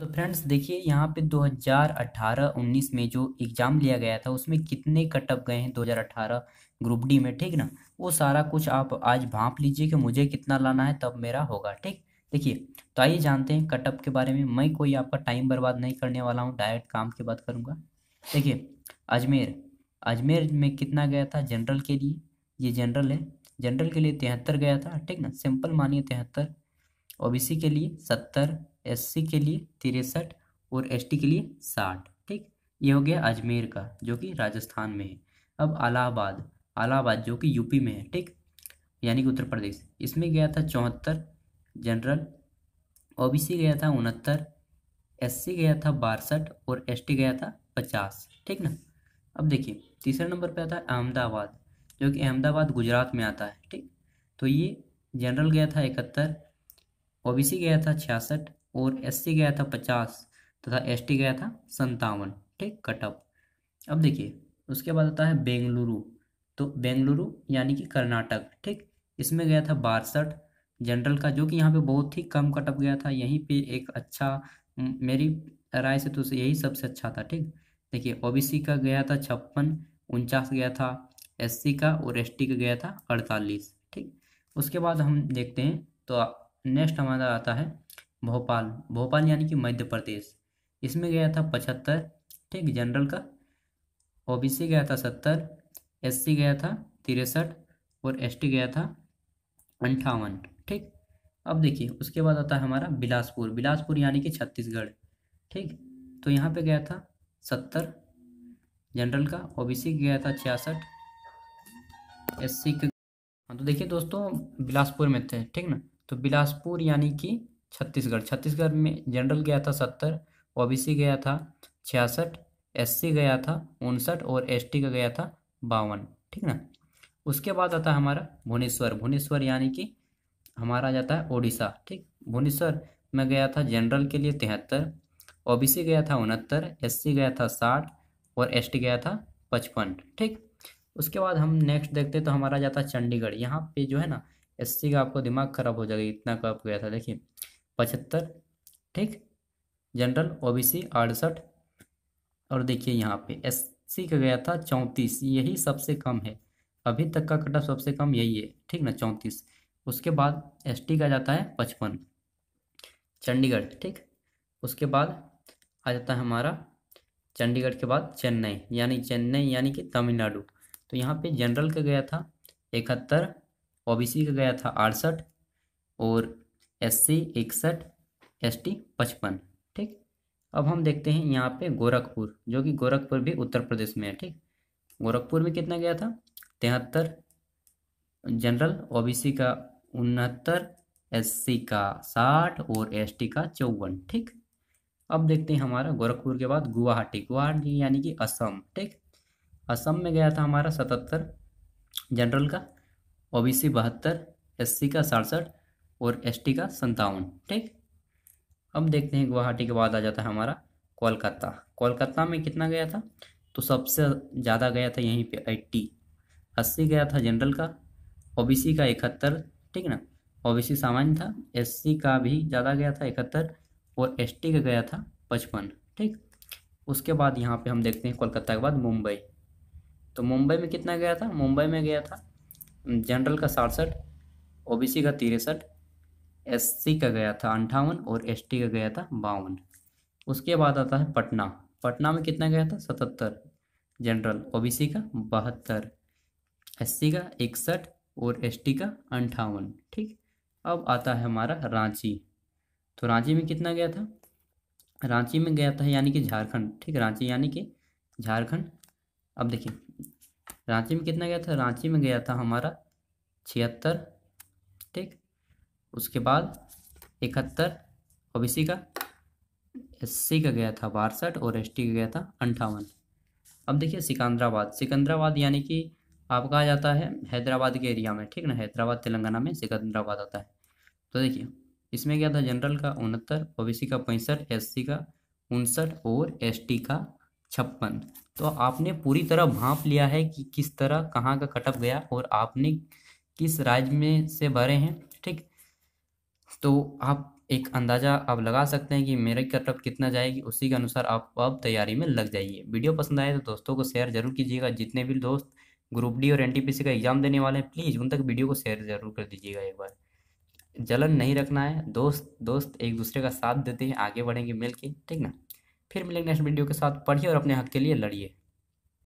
तो फ्रेंड्स देखिए यहाँ पे 2018-19 में जो एग्ज़ाम लिया गया था उसमें कितने कटअप गए हैं 2018 ग्रुप डी में ठीक ना वो सारा कुछ आप आज भाप लीजिए कि मुझे कितना लाना है तब मेरा होगा ठीक देखिए तो आइए जानते हैं कटअप के बारे में मैं कोई आपका टाइम बर्बाद नहीं करने वाला हूँ डायरेक्ट काम की बात करूँगा देखिए अजमेर अजमेर में कितना गया था जनरल के लिए ये जनरल है जनरल के लिए तिहत्तर गया था ठीक ना सिंपल मानिए तिहत्तर ओबीसी के लिए सत्तर एससी के लिए तिरसठ और एसटी के लिए साठ ठीक ये हो गया अजमेर का जो कि राजस्थान में है अब अलाहाबाद अलाहाबाद जो कि यूपी में है ठीक यानी कि उत्तर प्रदेश इसमें गया था चौहत्तर जनरल ओ गया था उनहत्तर एस गया था बासठ और एस गया था पचास ठीक ना अब देखिए तीसरे नंबर पे आता है अहमदाबाद जो कि अहमदाबाद गुजरात में आता है ठीक तो ये जनरल गया था इकहत्तर ओबीसी गया था छियासठ और एस सी गया था पचास तथा एस टी गया था संतावन ठीक कटअप अब देखिए उसके बाद आता है बेंगलुरु तो बेंगलुरु यानी कि कर्नाटक ठीक इसमें गया था बासठ जनरल का जो कि यहाँ पे बहुत ही कम कटअप गया था यहीं पे एक अच्छा मेरी राय से तो यही सबसे अच्छा था ठीक देखिए ओबीसी का गया था छप्पन उनचास गया था एससी का और एस का गया था अड़तालीस ठीक उसके बाद हम देखते हैं तो नेक्स्ट हमारा आता है भोपाल भोपाल यानी कि मध्य प्रदेश इसमें गया था पचहत्तर ठीक जनरल का ओ गया था सत्तर एस गया था तिरसठ और एस गया था अंठावन ठीक अब देखिए उसके बाद आता है हमारा बिलासपुर बिलासपुर यानी कि छत्तीसगढ़ ठीक तो यहाँ पे गया था सत्तर जनरल का ओबीसी गया था छियासठ एससी सी हाँ तो देखिए दोस्तों बिलासपुर में थे ठीक ना तो बिलासपुर यानी कि छत्तीसगढ़ छत्तीसगढ़ में जनरल गया था सत्तर ओ गया था छियासठ एस गया था उनसठ और एस का गया था बावन ठीक ना उसके बाद आता है हमारा भुवनेश्वर भुवनेश्वर यानी कि हमारा जाता है ओडिशा ठीक भुवनेश्वर में गया था जनरल के लिए तिहत्तर ओ गया था उनहत्तर एस गया था साठ और एस गया था पचपन ठीक उसके बाद हम नेक्स्ट देखते तो हमारा जाता है चंडीगढ़ यहाँ पे जो है ना एससी का आपको दिमाग खराब हो जाएगा इतना कब गया था देखिए पचहत्तर ठीक जनरल ओबीसी अड़सठ और देखिए यहाँ पे एस सी का गया था चौंतीस यही सबसे कम है अभी तक का कटा सबसे कम यही है ठीक ना चौंतीस उसके बाद एस टी का जाता है पचपन चंडीगढ़ ठीक उसके बाद आ जाता है हमारा चंडीगढ़ के बाद चेन्नई यानी चेन्नई यानी कि तमिलनाडु तो यहाँ पे जनरल का गया था इकहत्तर ओबीसी का गया था अड़सठ और एस सी इकसठ एस टी पचपन ठीक अब हम देखते हैं यहाँ पे गोरखपुर जो कि गोरखपुर भी उत्तर प्रदेश में है ठीक गोरखपुर में कितना गया था तिहत्तर जनरल ओबीसी का उनहत्तर एससी का साठ और एसटी का चौवन ठीक अब देखते हैं हमारा गोरखपुर के बाद गुवाहाटी गुवाहाटी यानी कि असम ठीक असम में गया था हमारा सतहत्तर जनरल का ओबीसी बहत्तर एससी का सड़सठ और एसटी का संतावन ठीक अब देखते हैं गुवाहाटी के बाद आ जाता है हमारा कोलकाता कोलकाता में कितना गया था तो सबसे ज़्यादा गया था यहीं पे एट्टी अस्सी गया था जनरल का ओबीसी का इकहत्तर ठीक ना ओबीसी सामान्य था एससी का भी ज़्यादा गया था इकहत्तर और एसटी का गया था पचपन ठीक उसके बाद यहाँ पे हम देखते हैं कोलकाता के बाद मुंबई तो मुंबई में कितना गया था मुंबई में गया था जनरल का सड़सठ ओ का तिरसठ एस का गया था अंठावन और एस का गया था बावन उसके बाद आता है पटना पटना में कितना गया था सतहत्तर जनरल ओबीसी का बहत्तर एस का इकसठ और एस का अंठावन ठीक अब आता है हमारा रांची तो रांची में कितना गया था रांची में गया था यानी कि झारखंड ठीक रांची यानी कि झारखंड अब देखिए रांची में कितना गया था रांची में गया था हमारा छिहत्तर ठीक उसके बाद इकहत्तर सी का सी का गया था बासठ और टी का गया था अंठावन अब देखिए सिकंदराबाद सिकंदराबाद यानी कि आपका आ जाता है हैदराबाद के एरिया में ठीक ना हैदराबाद तेलंगाना में सिकंदराबाद आता है तो देखिए इसमें क्या था जनरल का उनहत्तर सी का पैंसठ सी का उनसठ और टी का छप्पन तो आपने पूरी तरह भाप लिया है कि किस तरह कहाँ का कटअप गया और आपने किस राज्य में से भरे हैं ठीक तो आप एक अंदाज़ा आप लगा सकते हैं कि मेरे करप कितना जाएगी उसी के अनुसार आप अब तैयारी में लग जाइए वीडियो पसंद आए तो दोस्तों को शेयर जरूर कीजिएगा जितने भी दोस्त ग्रुप डी और एन का एग्ज़ाम देने वाले हैं प्लीज़ उन तक वीडियो को शेयर जरूर कर दीजिएगा एक बार जलन नहीं रखना है दोस्त दोस्त एक दूसरे का साथ देते हैं आगे बढ़ेंगे मिल के ठीक ना फिर मिलेंगे नेक्स्ट वीडियो के साथ पढ़िए और अपने हक के लिए लड़िए